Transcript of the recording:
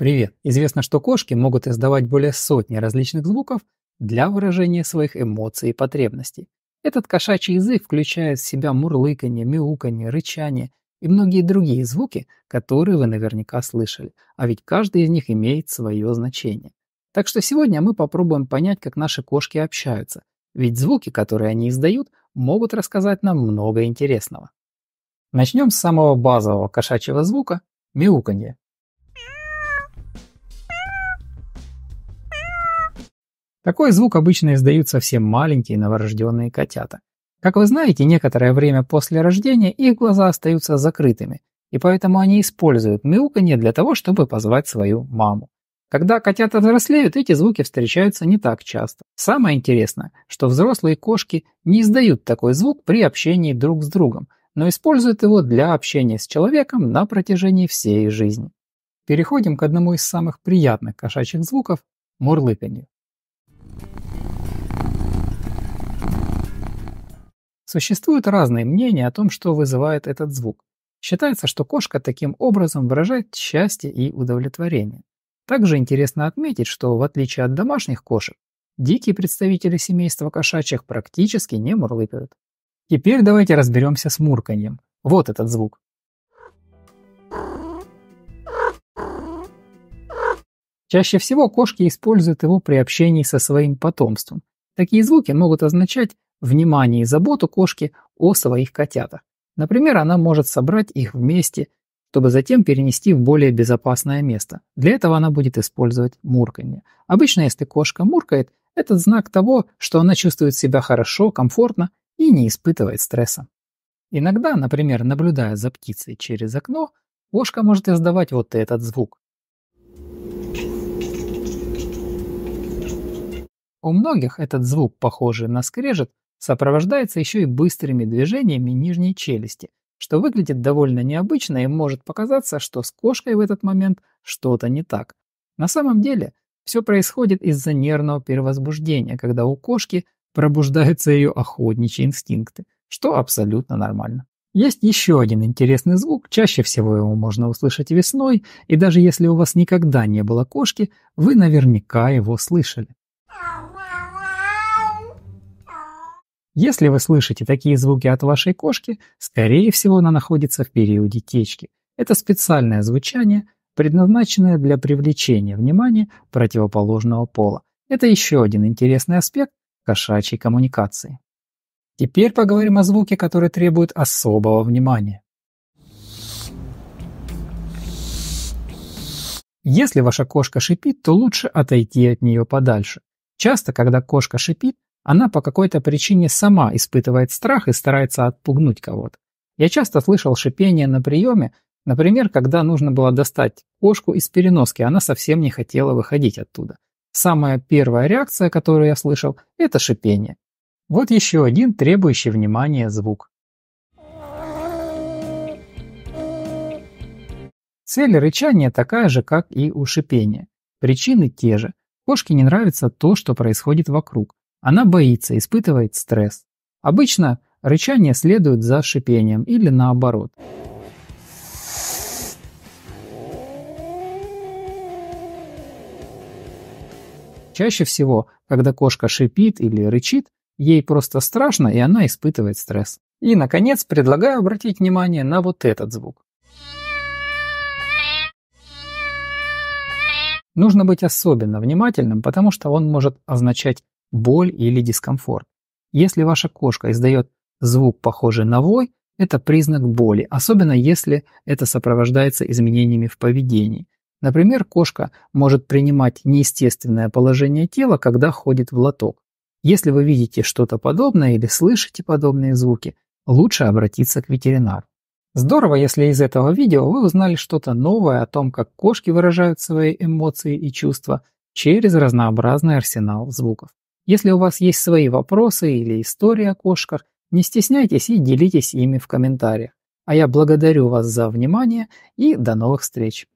Привет. Известно, что кошки могут издавать более сотни различных звуков для выражения своих эмоций и потребностей. Этот кошачий язык включает в себя мурлыканье, мяуканье, рычание и многие другие звуки, которые вы наверняка слышали, а ведь каждый из них имеет свое значение. Так что сегодня мы попробуем понять, как наши кошки общаются, ведь звуки, которые они издают, могут рассказать нам много интересного. Начнем с самого базового кошачьего звука – мяуканье. Такой звук обычно издают совсем маленькие новорожденные котята. Как вы знаете, некоторое время после рождения их глаза остаются закрытыми, и поэтому они используют мяуканье для того, чтобы позвать свою маму. Когда котята взрослеют, эти звуки встречаются не так часто. Самое интересное, что взрослые кошки не издают такой звук при общении друг с другом, но используют его для общения с человеком на протяжении всей жизни. Переходим к одному из самых приятных кошачьих звуков – мурлыканью. Существуют разные мнения о том, что вызывает этот звук. Считается, что кошка таким образом выражает счастье и удовлетворение. Также интересно отметить, что в отличие от домашних кошек, дикие представители семейства кошачьих практически не мурлыкают. Теперь давайте разберемся с мурканьем. Вот этот звук. Чаще всего кошки используют его при общении со своим потомством. Такие звуки могут означать внимание и заботу кошки о своих котятах. Например, она может собрать их вместе, чтобы затем перенести в более безопасное место. Для этого она будет использовать мурканье. Обычно, если кошка муркает, это знак того, что она чувствует себя хорошо, комфортно и не испытывает стресса. Иногда, например, наблюдая за птицей через окно, кошка может издавать вот этот звук. У многих этот звук, похожий на скрежет, сопровождается еще и быстрыми движениями нижней челюсти, что выглядит довольно необычно и может показаться, что с кошкой в этот момент что-то не так. На самом деле все происходит из-за нервного перевозбуждения, когда у кошки пробуждаются ее охотничьи инстинкты, что абсолютно нормально. Есть еще один интересный звук, чаще всего его можно услышать весной, и даже если у вас никогда не было кошки, вы наверняка его слышали. Если вы слышите такие звуки от вашей кошки, скорее всего она находится в периоде течки. Это специальное звучание, предназначенное для привлечения внимания противоположного пола. Это еще один интересный аспект кошачьей коммуникации. Теперь поговорим о звуке, который требует особого внимания. Если ваша кошка шипит, то лучше отойти от нее подальше. Часто, когда кошка шипит, она по какой-то причине сама испытывает страх и старается отпугнуть кого-то. Я часто слышал шипение на приеме, например, когда нужно было достать кошку из переноски, она совсем не хотела выходить оттуда. Самая первая реакция, которую я слышал, это шипение. Вот еще один требующий внимания звук. Цель рычания такая же, как и у шипения. Причины те же. Кошке не нравится то, что происходит вокруг. Она боится, испытывает стресс. Обычно рычание следует за шипением или наоборот. Чаще всего, когда кошка шипит или рычит, ей просто страшно и она испытывает стресс. И, наконец, предлагаю обратить внимание на вот этот звук. Нужно быть особенно внимательным, потому что он может означать боль или дискомфорт. Если ваша кошка издает звук, похожий на вой, это признак боли, особенно если это сопровождается изменениями в поведении. Например, кошка может принимать неестественное положение тела, когда ходит в лоток. Если вы видите что-то подобное или слышите подобные звуки, лучше обратиться к ветеринару. Здорово, если из этого видео вы узнали что-то новое о том, как кошки выражают свои эмоции и чувства через разнообразный арсенал звуков. Если у вас есть свои вопросы или истории о кошках, не стесняйтесь и делитесь ими в комментариях. А я благодарю вас за внимание и до новых встреч.